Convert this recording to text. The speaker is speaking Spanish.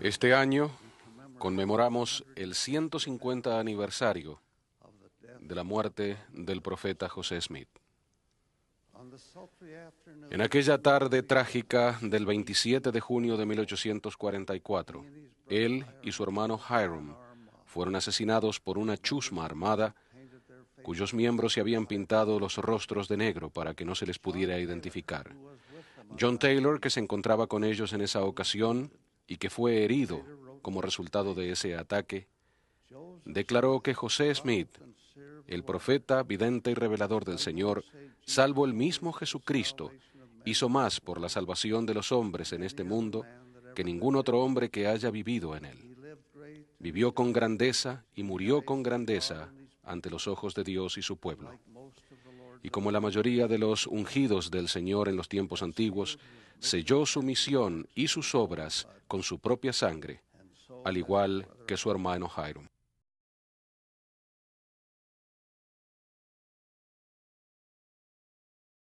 Este año conmemoramos el 150 aniversario de la muerte del profeta José Smith. En aquella tarde trágica del 27 de junio de 1844, él y su hermano Hiram fueron asesinados por una chusma armada cuyos miembros se habían pintado los rostros de negro para que no se les pudiera identificar. John Taylor, que se encontraba con ellos en esa ocasión, y que fue herido como resultado de ese ataque, declaró que José Smith, el profeta, vidente y revelador del Señor, salvo el mismo Jesucristo, hizo más por la salvación de los hombres en este mundo que ningún otro hombre que haya vivido en él. Vivió con grandeza y murió con grandeza ante los ojos de Dios y su pueblo y como la mayoría de los ungidos del Señor en los tiempos antiguos, selló su misión y sus obras con su propia sangre, al igual que su hermano Jairo.